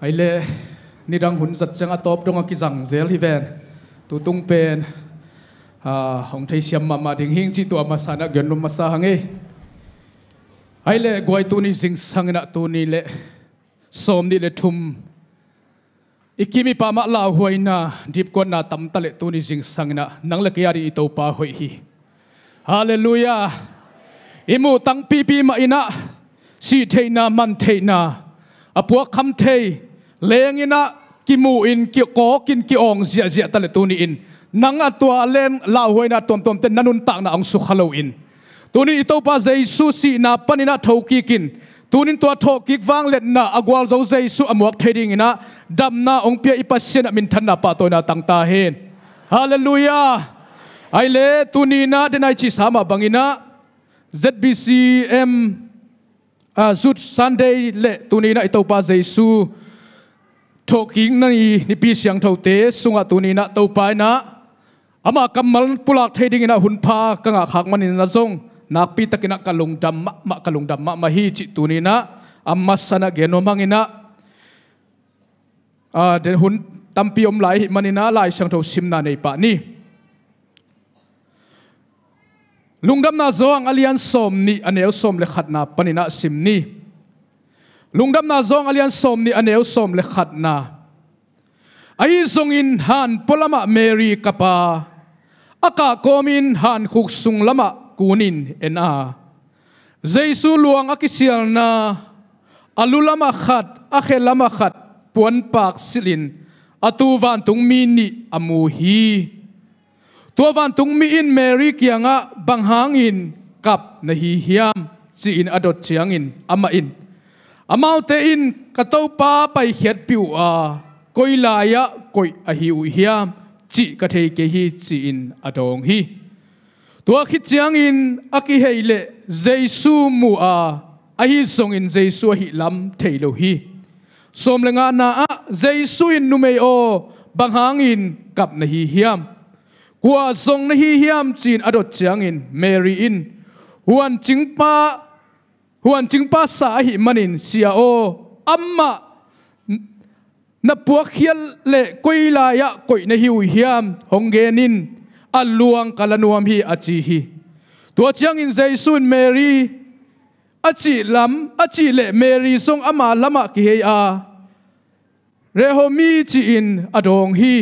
ai lệ ni răng hun giật chẳng atop đông aki rằng zel hi ven tu tung pen hồng thấy xiêm mà mà đình hiên chỉ tu mà sa na gần lum sa hang ấy e. ai lệ guai tu ni zing sang na tu ni lệ som ni lệ thum ikimi pa ma la huai na dip kon na tam ta lệ tu ni zing sang na nang lệ kia đi itau pa huai hi hallelujah imu tang pi pi ma ina si thei na man thei na apua kham thei lengina kimu in ki ko kin ki ong zia zia ta le tuni in nang atwa lem la hoina tom tom te nanun tak na ang su khalo in tuni ito pa jesu si na panina thoki kin tunin tua tho kik wang let na agwal zo su amuak theding ina dam na ong pia ipa ipasian min than na pa to na tang ta hen hallelujah ai le tuni na denai chi sama bangina zbcm uh, ah, zut sunday le tuni na ito pa su ทกิงนี่นี่ปีเสียงเท่าเตสุงอตุนีนะเต้าไปนะอามากำมันปลักเทดิงนะหุ่นพากังหขักมันนะซงนักปีตะกินักกะลงดำมะมะกะลุงดำมะมาฮีจิตุนีนะอามาสนะเกนมังนะอ่าเดินหุ่นตัมปีอมไหลมันนะลายเสียงเท่าซิมนาในปานี่ลุงดำนาซองอเลียนสมนี่อันเอลสมเลขัดนาปนินาซิมนี่ลุงดำนาซองอเลียนสมนี่อเนวสมเลขัดนาไอ้ซงอินฮันพลมะเมรีกปาอากาโกมินฮันคุกสุงละมะกูนินเอ็นอาเจสุลวงอคิเซียลนาอลุละมะขัดอเคละมะขัดปวนปากสิลินอตูวันตุงมีนิอามูฮีตัววันตุงมีอินเมรีกียงะบังหางอินกับนฮีฮิยามจีอินอดดเชียงอินอามาอิน amau te in pa pai hiat piu a koila ya koi a hi u hiam chi ka thei ke hi chi in adong hi tua khi chiang in aki heile jesu mu a a hi song in jesu hi lam thei lo hi som lenga na a jesu in numei o bang hang in kap na hi hiam kwa song na hi hiam chin adot chiang in mary in huan chingpa วันจึงภาษาหิมันินเสียโออัมมะนับพวกเขียนเล่กุยลายะกุยในหิวเฮียมหงเกนินอัลลวงกาลนวมฮีอาจีฮีตัวเชียงอินเซซุนเมรีอาจีลำอาจีเล่เมรีทรงอัมาลมากิเฮอาเรโฮมีจีอินอดองฮี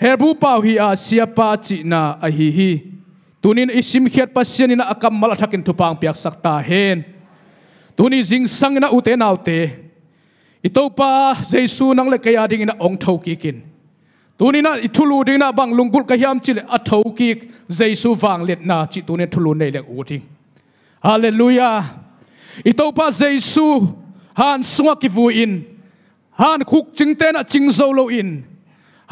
เฮบูปาวฮีอาเสียปาจีนาอฮีฮีตุนินอิสิมเขียนภัษาซนินอากรรมมาลทักินทุปังเปียกสักตาเฮน tuni jing sang na ute naute itopa jesu nang le kaya ding na ong thau ki kin tuni na ithulu ding na bang lungkul ka hiam chile a thau ki jesu wang let na chi tuni thulu nei le uti hallelujah itopa jesu han sunga ki vu in han khuk ching ten a ching zo lo in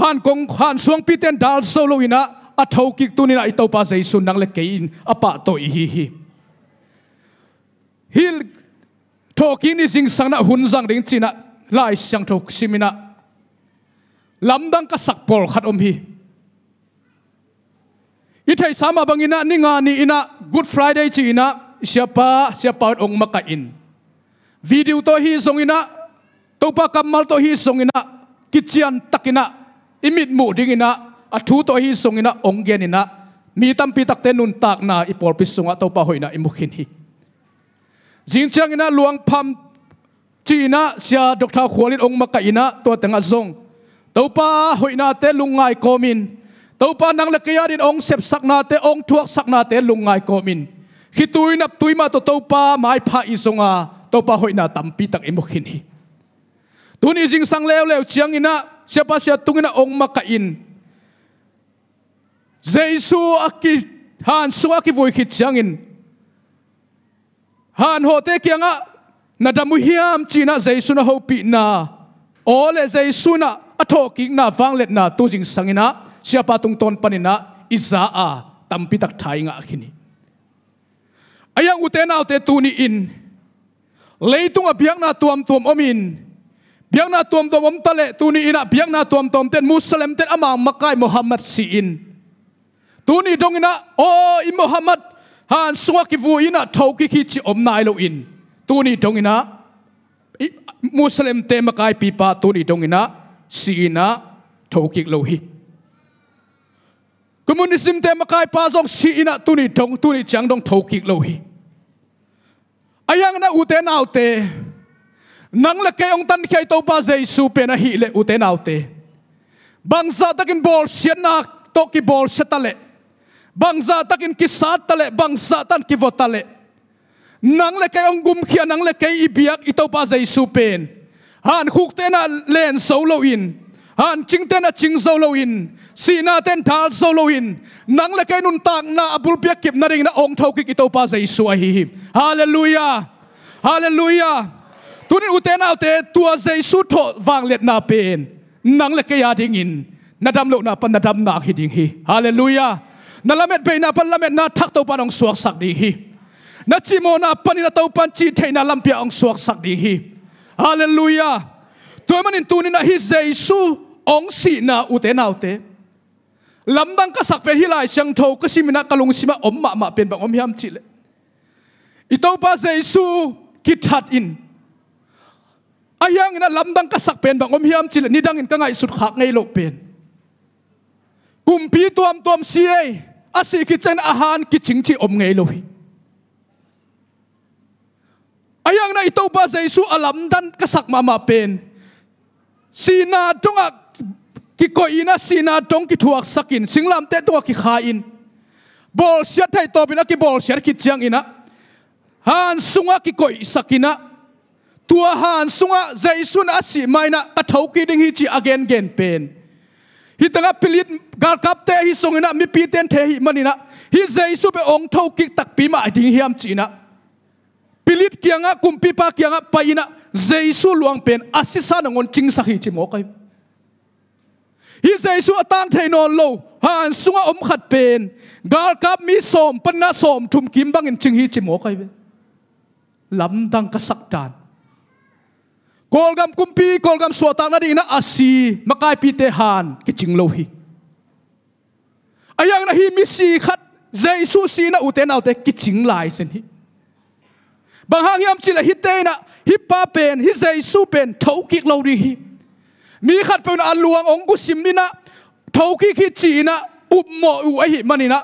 han kong han suang pi ten dal zo lo in a a thau ki tuni na itopa jesu nang le kein apa to hi hi hi hil talking sing in sana hunzang ding china lai siang tok simina lamdang ka sakpol khat om hi itai sama bangina ninga ni ina good friday chi ina siapa siapa ong maka in video to hi ina topa kamal to hi songina kichian takina imit mu ina athu to hi gen ina, mi tampi takte nun takna ipol pisunga topa hoina imukhin hi jing chang ina luang pam china na sia doctor khwalin ong maka ina to tanga zong topa hoina te lungai komin topa nang lakia din ong sep sak na te ong thuak sak na te lungai komin hitui nap tuima to topa mai pha isonga topa hoina tampi tak imokhin hi tuni jing sang lew lew chiang ina siapa sia tungina ong maka in Jesu aki han suaki voi khit in han ho te kianga na damu hiam china jaisu na hopi na ole jaisu na atho ki na wanglet na tu jing sangina siapa tung ton panina iza a tampi tak thai nga khini ayang utena te tu ni in leitung abiang na tuam tuam omin biang na tuam tuam om tale tu ni ina biang na tuam tuam ten muslim ten amang makai muhammad si in tu ni dongina o i muhammad han suwa ki vu ina thau ki khi chi om nai lo in tu ni dong ina muslim te makai pi pa tu ni dong ina si ina thau ki lo hi communism te makai pa zong si ina tu ni dong tu ni chang dong thau ki lo hi ayang na ute na ute nang la ke ong tan khai to pa zai su pe na hi le ute na ute bangsa takin bol sian na to ki bol setale bangza takin ki sat tale bangza tan ki votale nang le kai ongum khia nang le kai ibiak itopa zai su pen han khuk te na len solo in han ching te na ching solo in si na ten thal solo in nang le kai nun tak na abul pia kip na ring na ong thau ki itopa zai su a hi hallelujah hallelujah tunin uten autte tua zai su tho wang let na pen nang le kai ya in nadam lo na pan nadam na hi ding hi hallelujah นาลเม็ดเบนาปันละเม็ดนาทักตัวปานองสวกสักดีฮีนาจิโมนาปันนาตัวปันจีเทนาลำเปียองสวกสักดีฮีฮาเลลูยาตัวมันตัวนี้นะฮิเจซูองสีนาอุเตนาอุเตลำดังก็สักเป็นฮิลายเชียงโทก็สิมินากลุงสิมาอมมามาเป็นแบบอมยามจิเลอีตัวป้าเจซูกิทัดอินอายังนะลำดังก็สักเป็นแบบอมยามจิเลนี่ดังอินก็ไงสุดขักไงโลกเป็นกุมพีตัวมตัวมเสีย asi ki chen han ki ching chi om ngei lohi ayang na ito ba Zei-su alam dan kasak mama pen sina tonga ki ko ina sina tong ki thuak sakin singlam te to ki khain bol sia thai to bina ki bol sia ki chiang ina han sunga ki koi sakina tua han sunga Jesu na asi maina ka thau ki ding hi chi again gen pen hi tanga pilit gal kap te hi songina mi pi ten the hi manina hi jaisu be ong tho ki tak pi ma ding hiam china pilit kianga kumpi pa kianga paina jaisu luang pen asisa na ngon ching sakhi chi mo kai hi jaisu atang thein on lo han sunga om khat pen gal kap mi som na som thum kim bang in ching hi chi mo kai lam dang ka sak tan kolgam kumpi kolgam suata na ding na asi makai pite han kiching lo hi ayang na hi mi si khat jaisu si na uten autte kiching lai sen hi bang yam chila hi te na hi pa pen hi jaisu pen thau kik lo ri hi mi khat pen aluang luang ong ku sim ni na thau ki ki chi na up mo u a mani na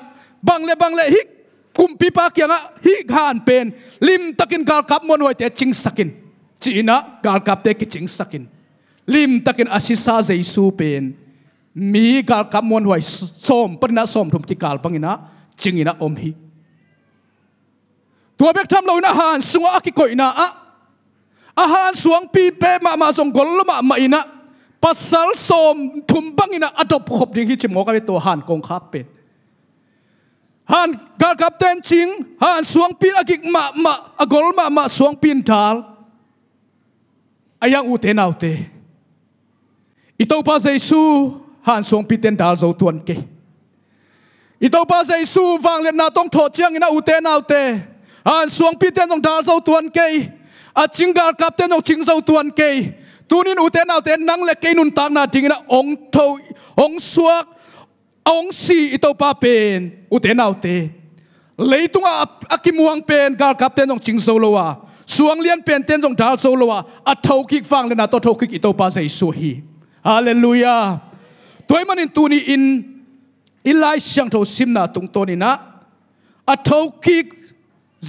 bang le bang le hi kumpi pa nga hi han pen lim takin gal kap mon wai te ching sakin จีน่ากาลกับเต็กจิงสักินลิมตะกินอาสิซาเจสูเป็นมีกาลกับมวนหวยส้มปนัส้มทุมที่กาลปังอินะจิงอินะอมฮีตัวเบกทำลอยน้าันสวงอักิโกยนะอะอาหารสวงปีเปมามาส่งกลมามาอินะปัสสาวะสมทุมปังอินะอดบขบดิ้งหิจมอกับตัวหันกงคาเป็นหันกาลกับเตนจิงหันสวงปีอักิมามาอกลมามาสวงปีนทัล ayang u te nau te ito pa jesu han song ten dal zo tuan ke ito pa jesu wang le na tong tho chiang ina u te nau te han song ten dong dal zo tuan ke a ching gar kap ten dong ching zo tuan ke tunin u te nau te nang le ke nun tak na ding ina ong tho ong suak ong si ito pa pen u te nau te leitunga akimuang pen gar kap ten dong ching zo lo wa suang lian pen ten jong dal so lowa a tho kik fang lena to tho kik ito pa sei su hi hallelujah toy manin tuni in ilai siang tho simna tung to ni na a tho kik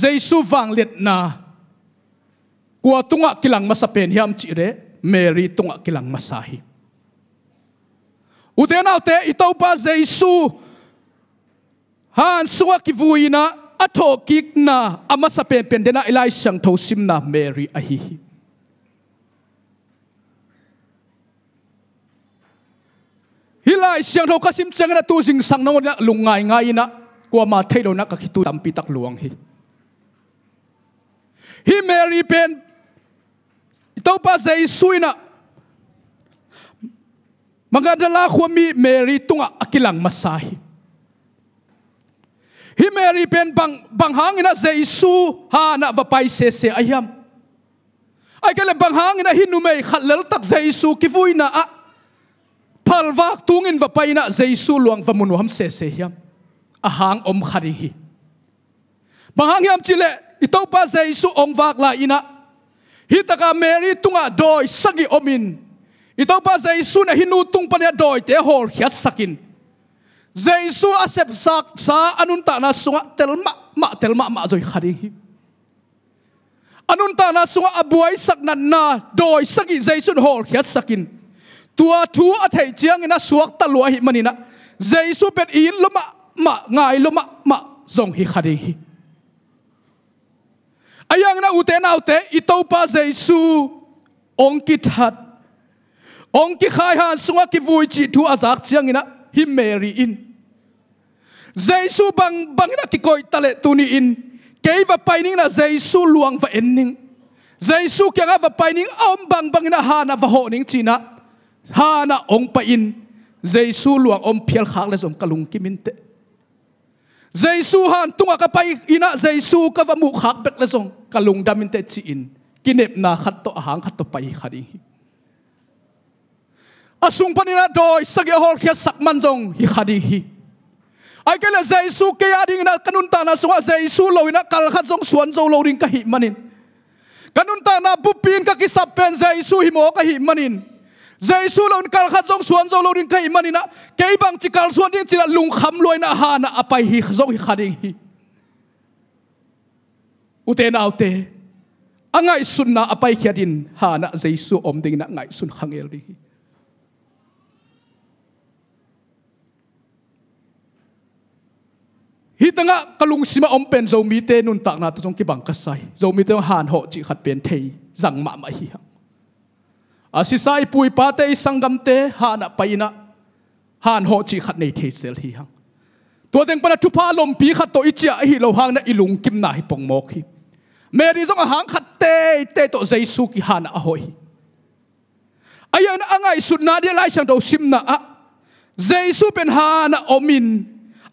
jaisu wang let na kwa tunga kilang masapen hiam chi re mary tunga kilang masahi uten alte Itau pa jaisu han suwa kivuina atho kik na ama sa pen pen dena ilai sang tho sim na mary a hi hilai sang tho kasim chang na tu jing sang no na lungai ngai na kwa ma thailo na ka khitu tampi tak luang hi hi mary pen tau pa zai suina magandala khwami mary tunga akilang masahi Mary pen bang bang hangina jaisu ha na pai se se ayam ai kele bang hangina hinumei khalel tak jaisu kivuina a palwak tungin vapaina jaisu luang vamunu ham se se hiam ahang om khari hi bang hang hiam chile itopa jaisu ongwak la ina hitaka meri tunga doi sagi omin pa itopa jaisu na hinu tung pania doi te hol hiat sakin Giêsu a sep sak sa anun ta na sunga telma ma telma ma rồi khari hi anun ta na sunga abuai sak nan na doi saki Giêsu hol khiat sakin tua thu a thei chiang na suak ta lua hi manina Giêsu pet in loma ma ngai loma ma zong hi khari hi ayang na ute na ute itau pa Giêsu ong ki that ong ki khai han sunga ki vui chi thu azak chiang ina hi mary in zejsu bang bang na tikoy tale tunin i keva paining na zeisu luang va enning zeisu ke ga va paining om bang bang na hana v a h o ning china hana ong pa in zeisu luang om phial khak le zom kalung kimin te zeisu han t u n g ka pa i i na zeisu ka va mu khak pek le zom kalung damin te chi in kinep na khat to ahang khat to pa i khari asung p a n i n a d o i sagya hol k h i a sakman jong hi khadi hi ai cái là Giê-su cái gia đình là căn ta na sunga Giêsu lâu na kal khát giống suan dâu lâu đình cái hi manin căn ta na bupin cái kisap pen su hi mo cái hi manin Giêsu lâu na kal khát giống suan dâu lâu đình cái hi manin na cái bang chỉ kal suan đình chỉ là lung kham loi na ha na apai hi giống hi khading hi u ute na ute angai sunna apai hiadin ha na Giê-su om ding na ngai sun khangel ding hi ฮิตงะกลุงสิมาอมเป็นโจมีเตนุนตักนาตุจงกิบังกษัยโจมีเตงหานหอจิขัดเปลี่ยนเทยสังมามาฮิฮงอาศิสายปุยปาเตยสังกัมเตหานะไปนะหานหอจิขัดในเทเซลฮิฮงตัวเด็กปนทุพาลมพีขัดโตอิจยาหิโลหังนะอิลุงกิมนาหิปงโมกฮิเมริจงหางขัดเตยเตโตเซสุกิหานะอโหิอายันอ่างไอสุดนาเดลัยสังโตซิมนาอะเซสุเป็นหานะอมิน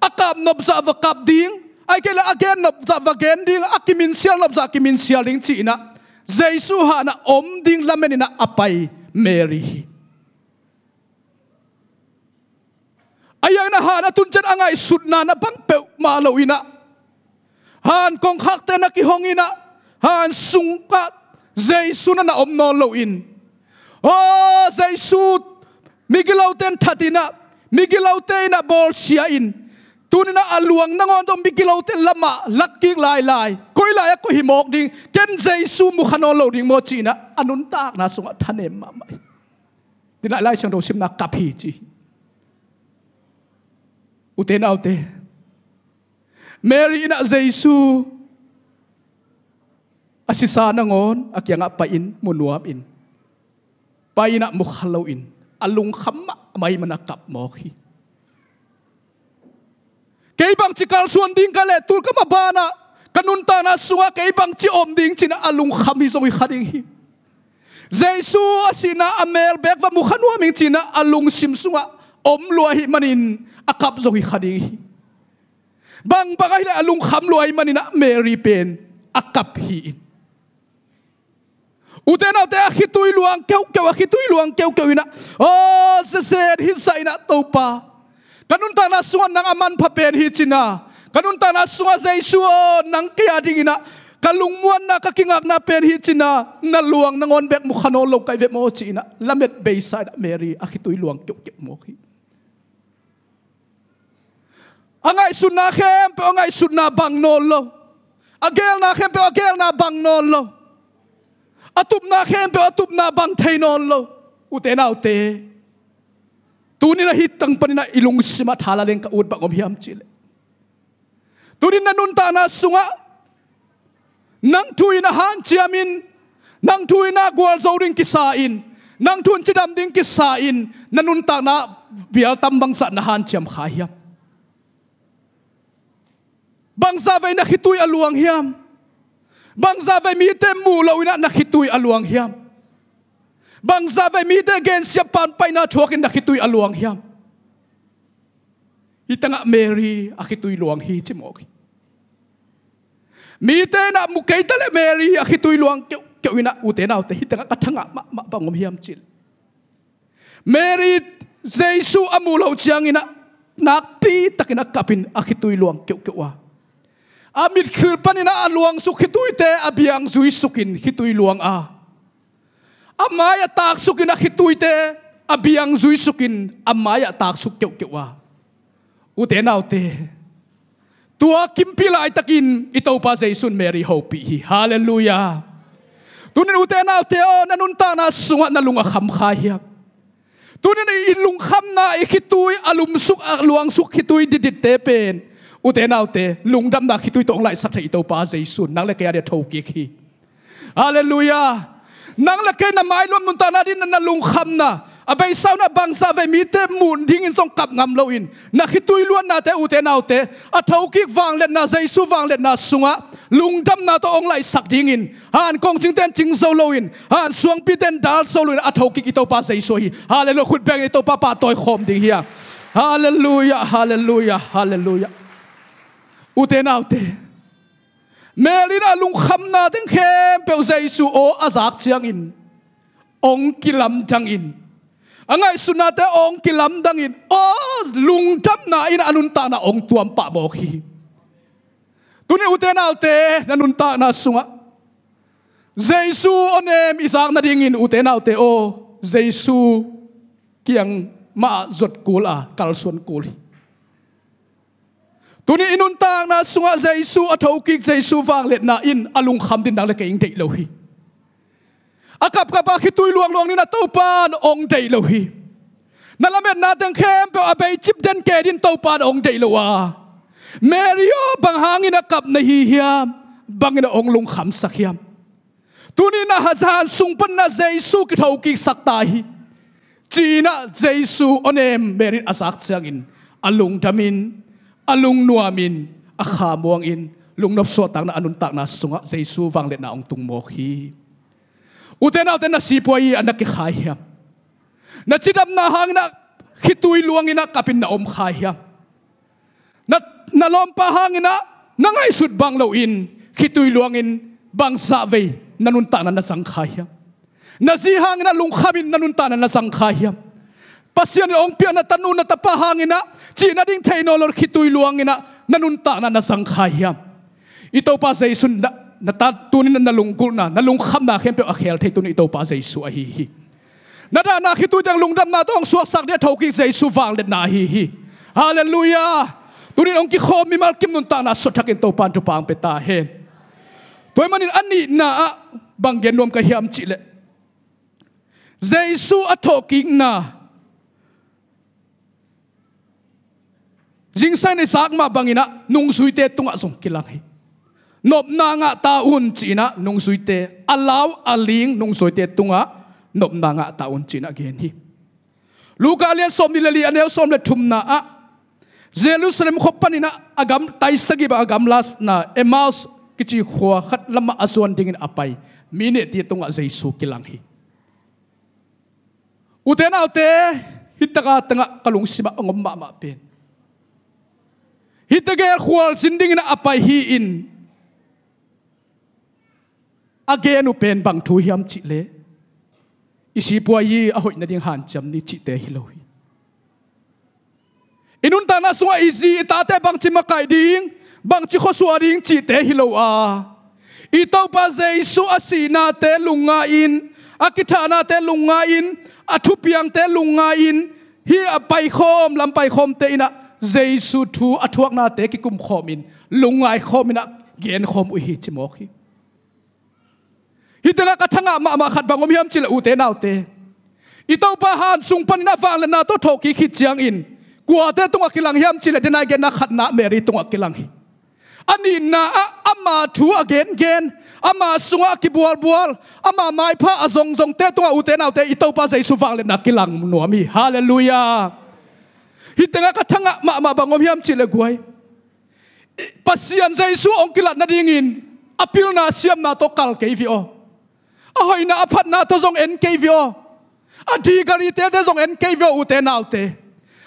akap nop za va kap ding dạ ai ke la again nop za dạ va gen ding akimin sial nop za dạ kimin sial ding chi na jesu ha na om ding lamen na apai mary ayang na ha na tunchen angai sut na na bang pe ma ina han kong khak na ki hong ina han sung ka jesu na na om no lo in o jesu migilauten thatina migilauten na bol sia in tunina aluang nangon dom bikilau te lama Lucky lai lai koi lai ko himok ding ken jai su mu khano lo ding mo china anun tak na sunga thane ma mai tina lai chang do sim na kapi chi ute na ute mary na jai su asisa nangon akyanga pa in munuam in paina mukhalo in alung khamma mai mana kap mo khi cái băng chỉ cần xuân đinh cái lệ tu cái mà ba na kanun ta na sunga cái băng chỉ ôm đinh chỉ na alung khăm hi zong khai khát hi Giêsu asina amel bek và mu khanu mình chỉ na alung sim sunga ôm lua hi manin akap zong khai khát hi bang bagai la alung kham lua hi manin Mary pen akap hi Utena te khitui luang keu keu khitui luang keu keu ina. Oh, se se hi sa ina topa. Kanunta na suan ng aman papen hi china Kanunta na suan sa suo nang kaya dingina. Kalungmuan na kakingak na pen hitina. Naluang ng bek mo kanolog kay mo china. Lamet baysa na Mary. Akito'y luang kyokyo mo. Ang sunna sunakem pe ang sunna sunabang nolo. Agel na pe agel na bang nolo. Atup na pe atup na bang tainolo. utena na Tunin na hitang panina ilong simat halaling kaud pa ngumhiyam chile. Tunin na nunta na sunga. Nang tuwi na hanchiamin. Nang tuwi na gwalzaw rin kisain. Nang tuwin chidam din kisain. Nanunta na biyal tambang sa nahan siyam kayam. na nakituy aluang hiyam. mi mite mulaw na nakituy aluang hiyam. bang za ve mi de gen sia pan pai na thokin nakitui aluang hiam itanga mary akitui luang hi chimoki mi te na mukai le mary akitui luang keu keu ina ute na ute hitanga kathanga ma ma bangom hiam chil mary jesu amulo chiang ina nakti takina kapin akitui luang keu keu wa amit khil panina aluang su khitui te abiang zui sukin khitui luang a amaya tak sukin a hituite abiang zui sukin amaya tak suk keu keu wa ute nau te tua kimpila itakin itau pa jaisun mary hope hi hallelujah tunin ute nau te o nanun ta na sunga na lunga kham kha hiap tunin i lung kham na i khitui alum suk luang suk khitui didit te pen ute nau te lung dam na khitui tong lai sak thei itau pa jaisun nang le kya de thau ki hallelujah nang la ke na mai lo mun ta na din na lung kham na abai sau na bang sa ve mi te mun ding in song kap ngam lo in na khitui luan na te u te nau te a thau kik wang le na zai su wang le na sunga lung dam na to ong lai sak ding in han kong ching ten ching zo lo in han suang pi ten dal so lo in a thau kik i to pa zai so hi hallelujah khut bang i to pa pa toy khom ding hia, hallelujah hallelujah hallelujah u te nau te melina lung kham na teng khem pe jaisu o azak chiang in ong kilam dang in angai sunate ong kilam dang in o lung tam na in anun ta na ong tuam pa mo khi tuni uten alte nanun ta na sunga jaisu onem izak na ding in uten alte o jaisu kiang ma zot kul a kal suan kul hi tuni inun tang na sunga jaisu atho kik jaisu wang let na in alung kham din dang le keing dei lo hi akap kapa khi tui luang luang ni na topan ong dei lo hi na lamet na teng khem pe abei chip den ke din topan ong dei lo wa merio banghangin akap na hi hiam bangin ong lung kham sakhiam tuni na hazan sungpan na jaisu ki thau kik sakta hi china jaisu onem merit asak changin alung damin alung nuamin, akhamuang in, lung napso tang na anuntak na sunga sa isuvang let naong tungmohi. Uten na uten na sipuay anak ikhaya. khaiya na hang na hituy luang ina kapin na omkhaya. Nat nalompa hang ina nangaisud bang lawin hituy luangin bang savey nanunta na nasangkhaya. Nasihang na lungkamin nanunta na nasangkhaya. pasian ong pian na tanu na tapa hangina china ding theino lor khitui luangina nanun ta na nasang khaya ito pa sa isun na natatunin na nalungkul na nalungkham na khempe akhel thei tun ito pa sa isu a hi hi nada na khitui dang lungdam na tong suak sak de thoki sa isu wang de na hi hi hallelujah tunin ong ki khom mi kim nun ta na sothakin to pan tu pang pe ta hen toy manin ani na banggen nom ka hiam chile Jesu athoking na jing sai ne sak ma bangina nung suite tunga song kilang hi nop na nga taun china nung suite alaw aling nung suite tunga nop na nga taun china gen hi luka lian som dilali anel som le thum na a jerusalem na agam tai taisagi ba agam las na emaus kichi khwa khat lama aswan dingin apai mine ti tunga jaisu kilang hi uten autte hitaka tanga kalung sima ngom ma ma pen ฮิตเกียร์ขวอลสินดิ้งน่ะอภัยฮีอินอาเกนุเป็นบังทุยามจิเลอิสิปวยีอหอยนัดยังหันจำนิจิตเตฮิโลฮีอินุนตานาสวาอิจีตาเตบังจิมกายดิ้งบังจิโคสวาดิ้งจิเตหิโลอาอีต้าปาเจสุอาสีนาเตลุงไงอิอากิธานาเตลุงไงอิอาทุพียงเตลุงไงอิฮีอภัยคอมลำไปคอมเตอินะ giêsu thu a thuốc na te ki kum khom in lungai khom in a gen khom u hi chimo khi hi tela ka thanga ma ma khat bangom hiam chila u te nau te i to pa han sung pan na wang na to thoki khi chiang in kwa te tung akilang hiam chila de na gen na khat na meri tung akilang hi ani na ama thu again gen ama sunga ki bual bual ama mai pha azong zong te tung u te nau te i to pa jaisu wang le na kilang nuami hallelujah hitanga ka thanga ma ma bangom hiam chile guai pasian zai su ong kilat na dingin apil na siam na to kal ke vi o ahoi na aphat na to zong en ke vi o adi gari te te zong en ke vi o te nau te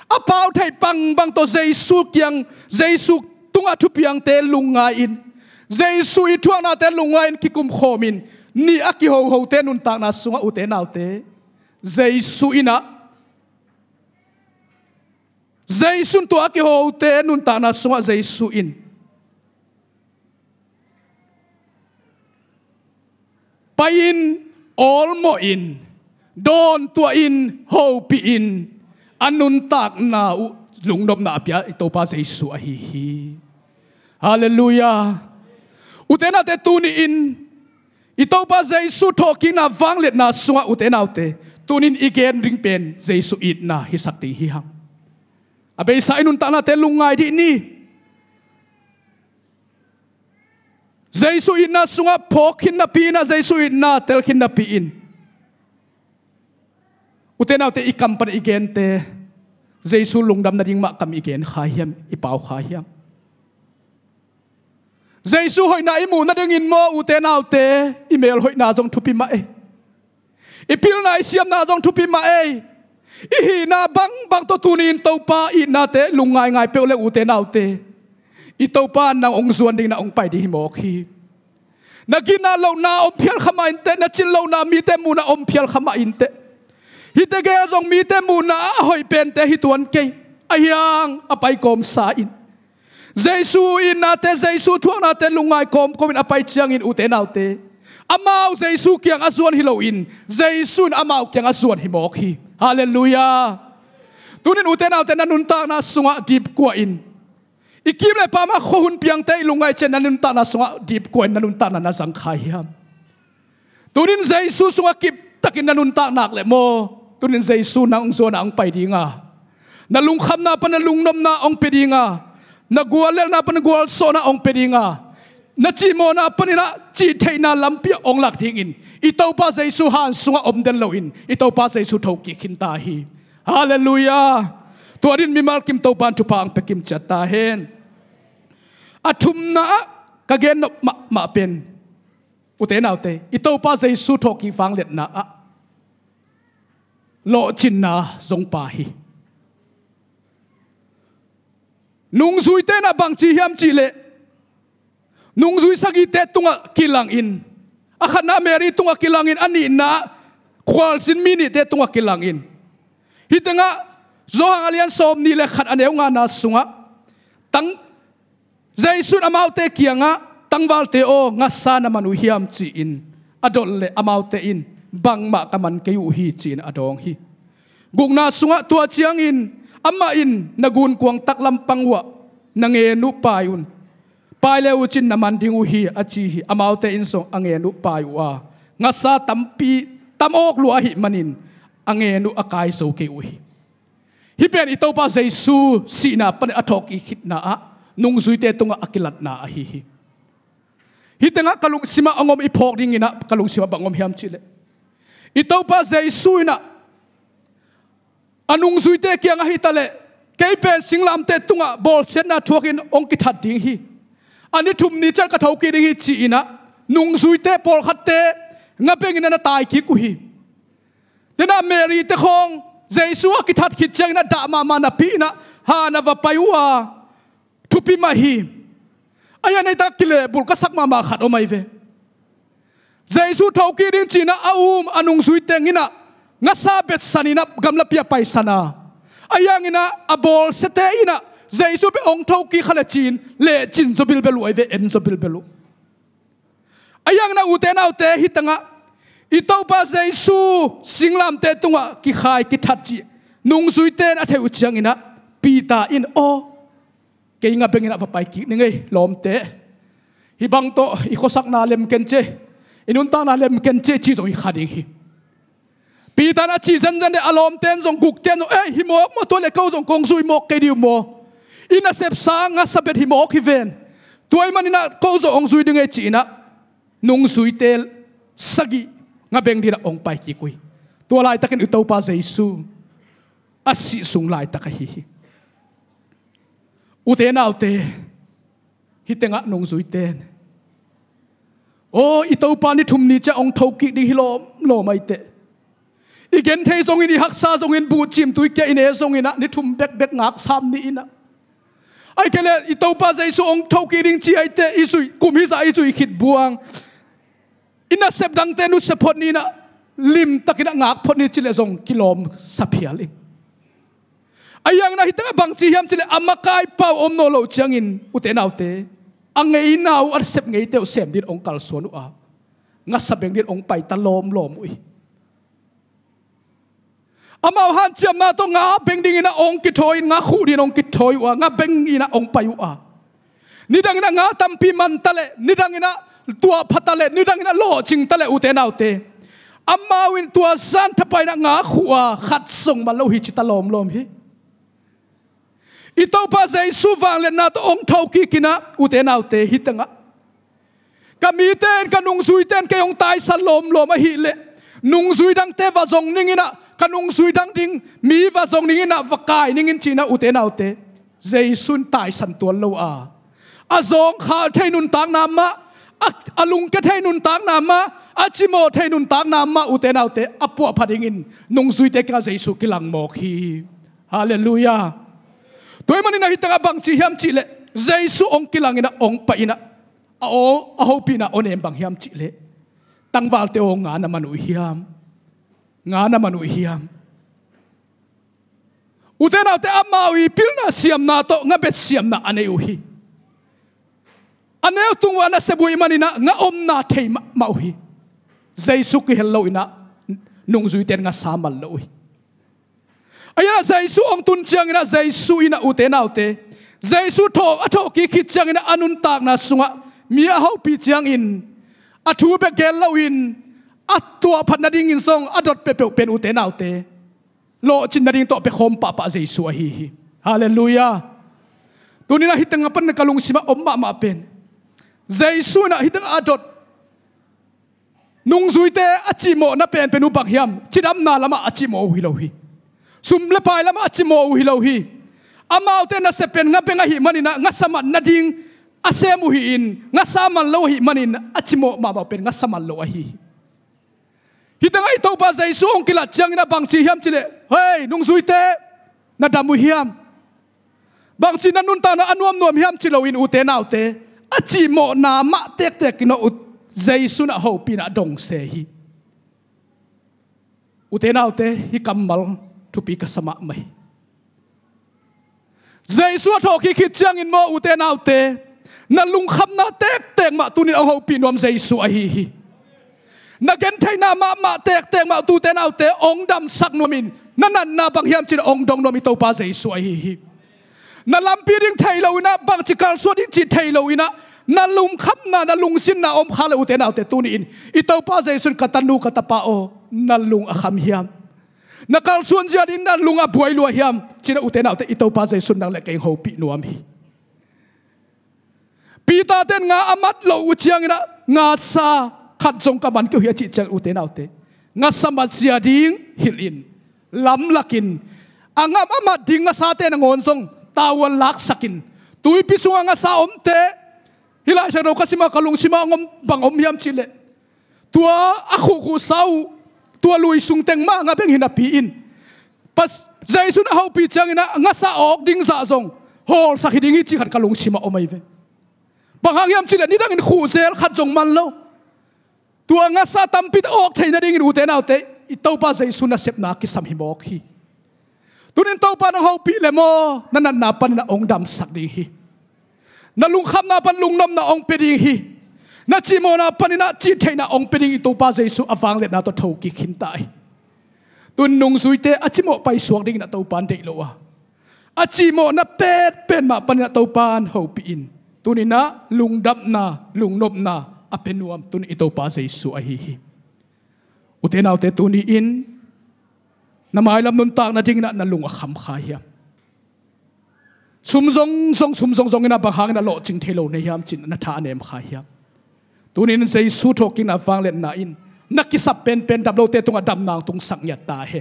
apau thai pang bang to zai su kyang zai su tunga thu piang te lunga in zai su i thua na te lunga in ki kum khomin ni aki ho ho te nun ta na sunga u te nau te zai su ina Jaisun tua ki ho te nun ta na sunga Jaisu in. Pain all mo in. Don tua in ho pi in. Anun tak na u lung nom na apia ito pa Jaisu a hi hi. Hallelujah. Utena te tuni in. Ito pa zay Jaisu toki na vanglet na sunga utena ute. Tunin igen ring pen zay su it na hisakti hihang abe sa inun ta na te lungai di ni Jesu inna sunga phokin na pina Jesu inna telkin na in. utenaw te ikam pan igen te lung lungdam na ding ma kam igen khahiam ipau khahiam Jesu hoi na imu na ding in mo utenaw te email hoi na jong thupi ma e ipil na isiam na jong thupi ma e ihi na bang bang to tunin topa i na te lungai ngai pe le ute na ute i pa na ong zuan ding na ong pai di mo khi na gina lo na om phial khama in te na chin lo na mi te mu na om phial khama in te hi te ge zong mi te mu na hoi pen te hi tuan ke a hiang a pai kom sa in Giêsu in na te Giêsu thuang na te lungai kom kom in apai chiang in ute na ute amau jesu kiang azuan hilo in jesu amau kiang azuan himok hi hallelujah tunin uten au ten anun tak na sunga deep kwa in ikim le pama khohun piang te lungai chen anun unta na sunga deep kwa in anun tak na nasang khai hiam tunin jesu sunga kip takin anun unta nak le mo tunin jesu na ong zona ang pai dinga nalungkham na panalungnom na ong pedinga nagwalel na panagwalso na ong pedinga na chi mo na panina chi thei na lampia ong lak thing in i to pa sei su han sunga om den lo in i to pa sei su thau khin ta hi hallelujah to rin mi mal kim to pan thu pang pekim chata hen a na ka gen no ma ma pen u te nau te i to pa sei su thau fang let na a lo chin na zong pa hi nung zui te na bang chi hiam chi le Nungzui sagite tunga kilangin. Akana meri tunga kilangin ani na kwal sin mini te tunga kilangin. Hitanga zohang alian som ni le khat nga na sunga. Tang Jaisun amau te kianga tangwal te o nga sana manu hiam chi in. Adol le amau te in bang ma kaman kayu hi chin adong hi. sunga tua chiang in ama in nagun kuang tak lampang wa nangenu payun pai le u chin naman ding u hi achi hi amaute in so angenu pai wa nga sa tampi tamok lua hi manin angenu akai so ke u hi hi pen ito pa jesu si na pan athok i khit na a nung zuite tunga akilat na a hi hi hi tenga kalung sima angom i phok ding ina kalung sima bangom hiam chile ito pa jesu ina anung zuite kyang a hi tale keipen singlam te tunga bol chen na thuak in ong ki that ding hi ani thum ni chal ka thau ki ding hi chi ina nung sui te por khat te nga peng ina na tai ki ku hi na mary te khong jesu ki that khit chang na da ma ma na pi na ha na va pai wa thu pi ma hi aya nei ta kile bul ka sak ma ma khat o mai ve jesu thau ki din chi na aum anung zui te ngina nga sa bet sanina gamla pia paisana ayangina abol sete ina zai bị ông ong tho ki khala chin le chin số bil belu ai ve en so bil belu ayang na u te na ute hitanga itau pa zai su singlam te tunga ki khai ki that chi nung sui na athe chiang ina pita in o ke inga bengina va pai ki ningai lom te hi bang to i khosak na lem ken che inun ta na lem ken che chi zo i khading hi pita na chi zan zan de alom ten zong guk ten ei hi mo mo to le ko zong kong sui mo ke diu mo ina sep sa nga sabet hi mok hi ven tuai manina ko zo ong zui dingai chi na nung zui tel sagi nga beng dira ong pai ki kui tua lai takin utau pa jaisu asi sung lai takahi utena utte hitenga nung zui ten o itau pa ni thum ni cha ong thau ki di hilom lo mai te igen thei zong in hak sa zong in bu chim tu ke in e zong in ni thum bek bek ngak sam ni ina ai kể lệ ít tàu ba dây số ông thâu kỳ đình chi ai tệ ít suy cùng hít ra ít suy khít buang ina sep đăng tên nu sep phốt ni na lim tắc ina ngạc phốt ni chỉ lệ zong kilom sapial lên ai yang na hitanga bang chi hiam chỉ lệ amakai pau om no chiang in ute nau te ang ngei nau ar sep ngei teo sem dit ông kal suanu a nga sabeng dit ông pai talom lom ui ama han cham na to nga beng ding na ong ki thoi nga khu din ong ki thoi wa nga beng na ong payu a nidang na nga tampi man tale nidang na tua phatale nidang na lo ching tale u te na u te amma win tua san thapai na nga khuwa khat song man lo hi chitalom lom hi itau pa zai suwang le na to ong thau ki kina u te na u te hi tanga kamiten kanung suiten kayong tai salom lom a hi le nung zui dang te va zong ningina kanung sui dang ding mi va zong ningin na ah, vakai ningin china ah, ute na ute jaisun tai san tuan lo ah. a azong kha thainun tang na ma alung ka thainun tang na ma achimo thainun tang na ma ute na ute apu phadingin nung sui te ka jaisu lang mo khi hallelujah toy manina hitanga bang chi hiam chi le jaisu ong kilangina ong pa ina a o a ho pina onem bang hiam chi le tangwal te ong nga na manu hiam na manu hiam uten alte amawi pilna siam na to nga bet siam na ane uhi ane tung wana sebu imanina nga om na thei mauhi jaisu ki hello ina nung zui ten nga samal lo ayana jaisu ong tun chiang ina jaisu ina uten alte jaisu tho atho ki khit chiang ina anun tak na sunga mi a hau pi chiang in athu be gel lo in อัตัวพันนาดิงอินซองอดดเปเปเป็นอุเตนเอาเตโลจินนาดิงตตเปคมปะปะเจสัวฮีฮาเลลูยาตัวนี้นะฮิตังปันนกลุงสิมาอมมามาเป็นเจสัวนะฮิตังอดดนุงซุยเตอจิโมนะเป็นเป็นอุบักยามจิดมนาละมาอจิโมฮิโลฮีสุมเลปายละมาอจิโมฮิโลฮีอามาเตนะเซเป็นนะเป็นอหิมันินะงัสมันนาดิงอาเซมุฮิอินงัสมันโลหิมันินอจิโมมาบาเป็นงัสมันโลหิ hitangai to pa zai su ong kilat chang na bang chi hiam chile hey nung zui te na damu hiam bang chi na nun ta na anuam nuam hiam chilo in ute nau te a chi mo na ma tek tek no ut zai su na ho pi na dong se hi ute nau te hi kamal tu pi ka sama mai zai su tho ki khit chang in mo ute nau te na lung kham na tek tek ma tu ni ho pi nuam zai su a hi hi na gen thai na ma ma tek tek ma tu te nau te ong dam sak no min na na na bang hiam chin ong dong no mi to pa zai su hi hi na lam pi ding thai lo ina bang chi kal so ding chi thai lo ina na lung kham na na lung sin na om kha lo te nau te tu ni in i to pa zai sun ka nu ka ta pa o na lung a kham hiam na kal suan zia din na lunga buai lua hiam chin u te nau te i to pa zai sun na le keng ho pi nuam hi Pita ten nga amat lo chiang ina nga sa khát trong các bạn kêu hiệp chị chẳng ưu thế nào thế nga sâm bạc xìa điên hiệp in lắm lạc in à nga mà mà điên nga xa tên ngôn tua à khu sau tua lùi xuống tên mà nga bên pas dây xuống hậu bí chẳng in nga xa ốc điên xa xong Bang hang yam chile ni dangin khu zel khat tua nga sa tampit ok thaina ding ru te nau te i to pa zai suna sep na ki sam hi mok hi tunin to pa na ho pi le mo na na na pan na ong dam sak ding hi na lung kham na pan lung nom na ong pe ding hi na chi mo na pan na chi thaina ong pe ding i to pa zai su awang le na to tho ki khin tai tun nung zui te a chi mo pai suak ding na to pan dei lo wa a chi mo na pet pen ma pan na to pan ho pi in tunina lung dap na lung nop na apenuam tun ito pa sa isu ahihi. Utinaw te tuniin na mailam nun tak na ting na nalung akam kaya. Sumzong song sumzong song ina bahang na lo ching thelo na yam chin na ta nem kaya. Tunin sa isu talking na vang let na in na kisap pen pen dablo te tunga dam nang tung sak nya ta he.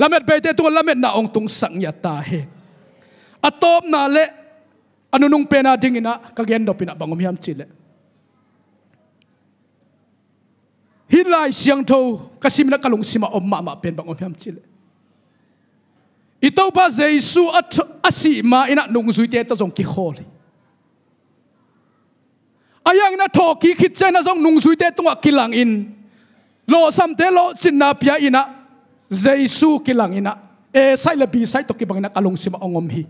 Lamet pe te tunga lamet na ong tung sak nya ta he. Atop na le anunung pena dingina kagendo pina bangom yam chile. hi lai siang tho kasim na kalung sima om ma ma pen bang om yam chile ito ba jesu at asi ma ina nung zui te to jong ki khol ayang na tho ki khit chen na jong nung zui te tunga kilang in lo sam te lo chin na pia ina jesu kilang ina e sai la bi sai to ki bang na kalung sima ongom hi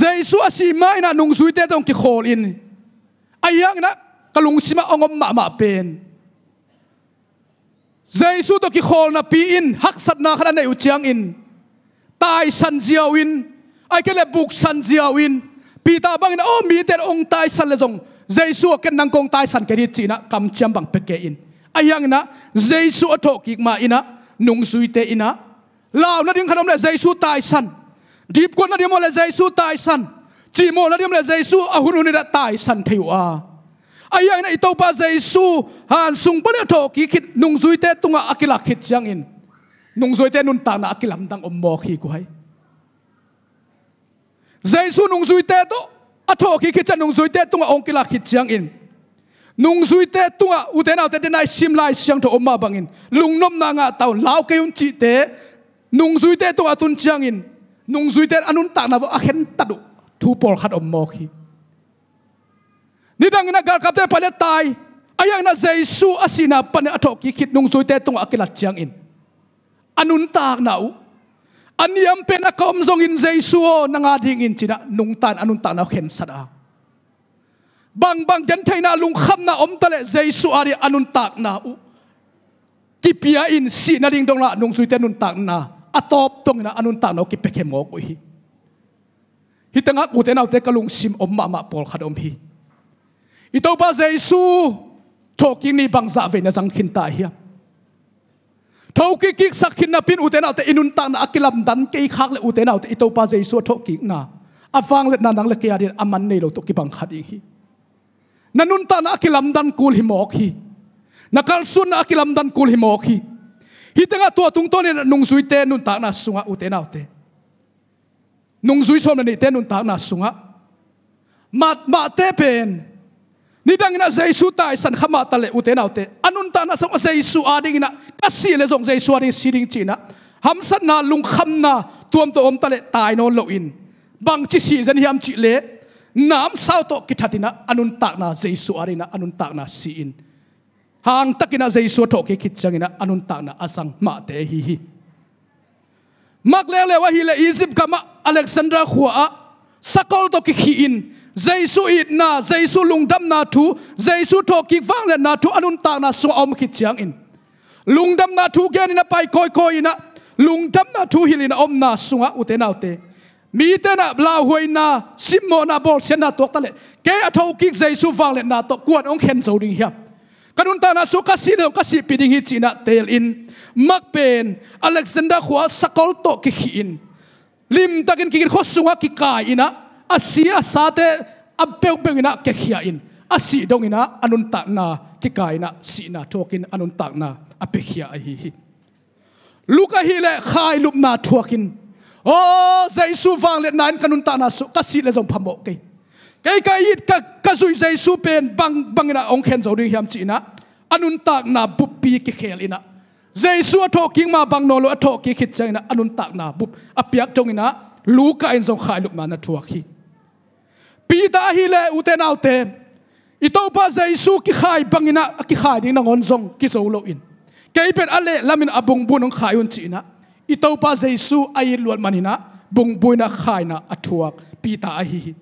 jesu asi ma ina nung zui te tong ki khol in ayang na kalung sima ongom ma ma pen Giêsu to ki khol na pi in hak sat na khana nei uchiang in tai san jiao ai ke le buk san jiao pi ta bang in o oh, mi ter ong tai san le jong Giêsu ken nang kong tai san ke ri chi na kam chiam bang pe ke in ayang na Giêsu tho ki ma ina nung sui te ina lao na ding khanom le Giêsu tai san deep ko na ding mo le Giêsu tai san chi mo na ding le Giêsu ahun ni da tai san theu a à ai ayang na tàu pa su han sung pa na to kikit nung tế zuite tunga akilakit giang in. Nung tế nun ta na om akilamdang ummoki quay hay. su nung tế zuite to ato kikit chân nung tế zuite tunga ong kilakit giang in. Nung tế tung zuite tunga sim lai siang ay om siyang bang in lung Lungnom na nga tao lao chi tế nung zuite tunga tun giang in. Nung tế anun ta na vô akhen tadu thu khát om khat ummoki ni dang na gal kapte pale tai ayang na jaisu asina pan athoki khit nung zui te tung akila chiang in anun tak nau aniam pen a kom zong in jaisu o nanga ding in china nung tan anun tak nau khen sada bang bang den thaina lung kham na om tale jaisu ari anun tak u, kipia in si na ding dong la nung zui te nun tak na atop tong na anun tak nau kipekhe mo ko hi hitanga kute nau te kalung sim om ma ma pol khadom hi i to pa jaisu talking ni bang za ve na sang khin ta hiya thau ki ki sak khin na pin uten autte inun ta na akilam dan ke khak le uten autte i to pa jaisu talking na avang le na nang le ke ari aman nei lo to ki bang khat hi nanun ta na akilam dan kul hi mok hi nakal sun na akilam dan kul hi hi hita tanga tua tung to ne nung sui te nun ta na sunga uten autte nung sui som na ni te nun ta na sunga mat ma te pen ni dang na jaisu tai san khama tale ute na ute anun ta na song jaisu ading na kasi le jong jaisu ading siding china ham san na lung kham na tuam to om tale tai no lo in bang chi si jan hiam chi le nam sao to kithatina anun tak na jaisu arina anun tak na si in hang takina jaisu to ke kitchangina anun tak na asang ma te hi hi mak le le wa hi le egypt kama alexandra khuwa sakol to ki hi in Giê-su ít na Giê-su lung đâm na thu su thọ kí vang lên na thu anun ta na su om khít chiang in lung đâm na thu gen na pai koi koi na lung đâm na thu hilin om na su sunga uten autte mi te na bla hoi na simmo na bol sen na tok ta le ke a thọ kí Giêsu vang lên na to quan ông khen zo ding hiap kanun ta na su ka si na ka si piding hi china tel in mak pen Alexander khwa sakol to ki hi in lim takin ki khossunga ki kai ina asia sate abeu pengina ke khia in asi ina anun na takna kikaina sina thokin anun takna ape khia hi hi luka hi le khai lupna thokin o jaisu wang le nain kanun takna su kasi le jong phamo ke cái cái ít cái cái suy dây su pen bang bang ina ông khen dầu đi hiam chị na anun tak na búp pi cái khel ina dây su thọ kinh mà bang nolo thọ kinh khít chơi ina anun tak na búp apiak trong ina luka in anh khai lục mà na thua khi pida hi le uten autte itau pa Su ki khai bangina ki khai ding ngon zong ki zo lo in keipen ale lamin abung bunong khayun china itau pa jaisu ai lual manina bung na buina khaina athuak pita hi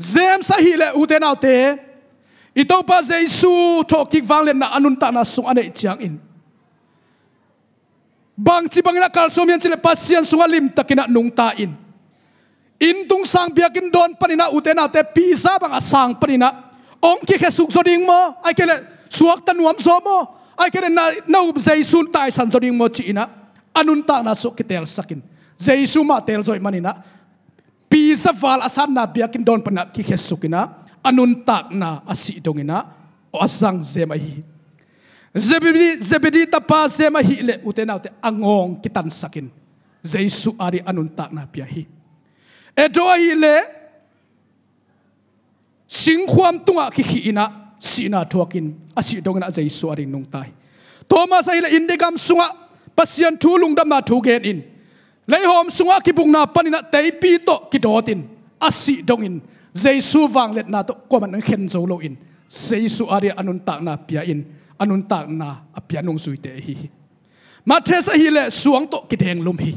zem sa hi le uten autte itau pa Su jaisu thokik wanglen na anun ta na sung ane chiang in bang chi bangina kalsom yan chile pasian sunga lim takina nung ta in in tung sang biakin don panina utena te pisa bang asang panina ong ki khesuk so ding mo ai kele suak tanuam so mo ai kele na na ub jaisun tai san so ding mo chi ina anun ta na so kitel sakin jaisu ma tel zoi manina pisa val asan na biakin don panina ki ina anun tak na asi dongina o asang zemai zebedi zebedi tapa zemai le utena te angong kitan sakin jaisu ari anun tak na piahi hi เอโดฮีเลสิงความตุงะขี้ขีนะสีนาทัวกินอาศิดงนะใจสวรินุงตายโทมาไซเลอินเดกัมสุงะปัสยันทูลุงดัมนาทูเกนอินเลยหอมสุงะกิบุงนาปันินะเตยปีโตกิโดตินอาศิดงอินใจสูวังเล็ดนาโตกวมันเข็นโซโลอินใจสูอาเรอนุนตากนาเปียอินอนุนตากนาอเปียนงสุยเตฮีมาเทสฮีเลสวงโตกิเดงลุมฮี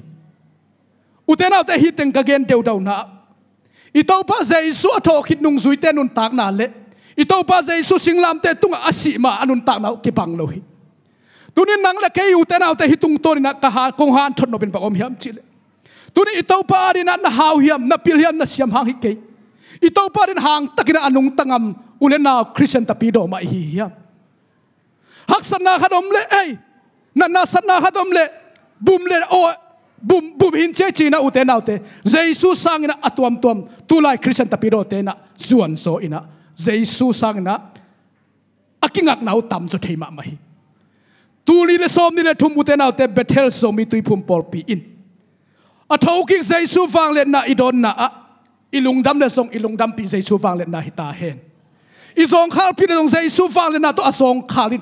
uten autte hi cái gen deu đầu na itau pa jaisu atho khit nung zui te nun tak na le itau pa jaisu singlam te tunga asi ma anun tak nào ki bang lo hi tunin nang le kei uten autte hi tung to na cả ha công han thot nó bên pa om hiam chile tunin itau pa ri na na hau hiam na pil hiam na siam hang hi kei itau pa rin hang tắc takina anung tangam ulen na christian tapido ma hi hiam hak sanna khadom ấy, ei na na sanna khadom lệ bum le o บุมบุมหินเชจีนาอุเตนาอุเตเจสุสังนะอัตวมตวมตุไลคริสเตนตปิโรเตนะส่วนโซอินะเจสุสังนะอคิงักนาอุตัมจุดเฮมะมหิตุลีเลสอมนีเลทุมอุเตนาอุเตเบเทลโซมิตุยพุมปอลปีอินอัทอุกิเจสุฟังเลนะอิดอนนะอะอิลุงดัมเลสองอิลุงดัมปีเจสุฟังเลนะฮิตาเฮนอิสองคาลพีเลสองเจสุฟังเลนะตุอสองคาลิน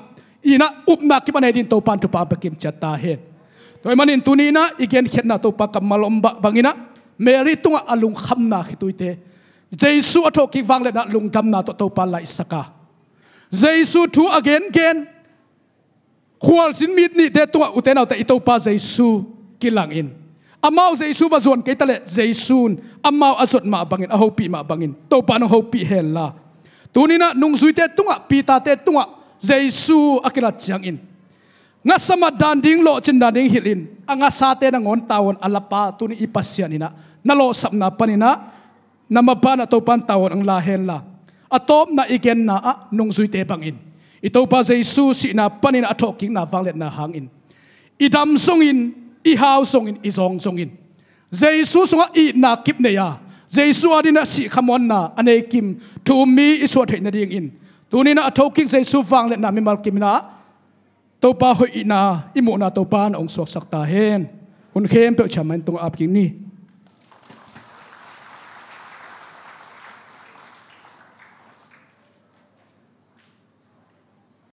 อินะอุบนักคิมันเอดินโตปันตุปาเปกิมจัตตาเฮน toy manin tunina igen khetna to pa kamalomba bangina mary tunga alung khamna khituite jesu atho ki wangle na lungdam à na to to pa lai saka jesu thu again gen khwal sin mit ni te tunga uten auta ito pa jesu kilang in amao jesu ba zon keitale jesun amao asot ma bangin a hopi ma bangin to pa no hopi hella tunina nung suite tunga pita te tunga jesu akila chiang in nga sama dan ding lo chin dan ding hilin anga sa te na ngon tawon alapa tu ni ipasyan ina nalo sap na panina namaba na to pan tawon ang lahen la atop na igen na a ah, nung zui te bangin ito pa Jesus si na panin atoking na vanglet na hangin idam songin ihaw songin isong songin Jesus nga i na kip ne ya Jesus adina si khamon na ane kim tu mi isot he na ding in na atoking Jesus vanglet na mi mal kim na ตัวป้าหอยนาอิมุนาตัวป้านองสวกสักตาเฮนอุนเข้มเปิดฉันมันตรงอับกินนี่